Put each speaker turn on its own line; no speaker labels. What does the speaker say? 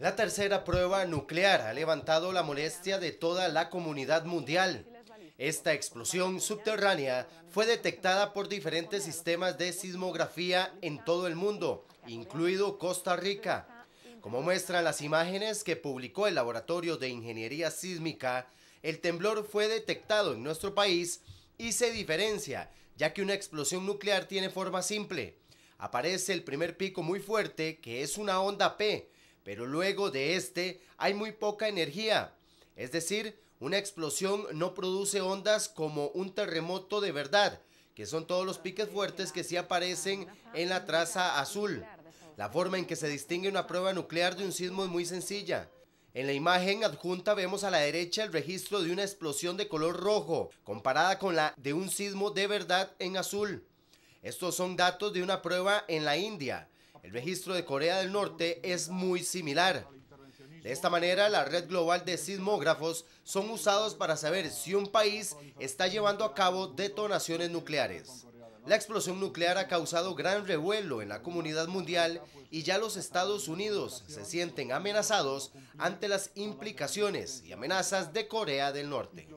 La tercera prueba nuclear ha levantado la molestia de toda la comunidad mundial. Esta explosión subterránea fue detectada por diferentes sistemas de sismografía en todo el mundo, incluido Costa Rica. Como muestran las imágenes que publicó el Laboratorio de Ingeniería Sísmica, el temblor fue detectado en nuestro país y se diferencia, ya que una explosión nuclear tiene forma simple. Aparece el primer pico muy fuerte, que es una onda P, pero luego de este hay muy poca energía. Es decir, una explosión no produce ondas como un terremoto de verdad, que son todos los piques fuertes que sí aparecen en la traza azul. La forma en que se distingue una prueba nuclear de un sismo es muy sencilla. En la imagen adjunta vemos a la derecha el registro de una explosión de color rojo, comparada con la de un sismo de verdad en azul. Estos son datos de una prueba en la India, el registro de Corea del Norte es muy similar. De esta manera, la red global de sismógrafos son usados para saber si un país está llevando a cabo detonaciones nucleares. La explosión nuclear ha causado gran revuelo en la comunidad mundial y ya los Estados Unidos se sienten amenazados ante las implicaciones y amenazas de Corea del Norte.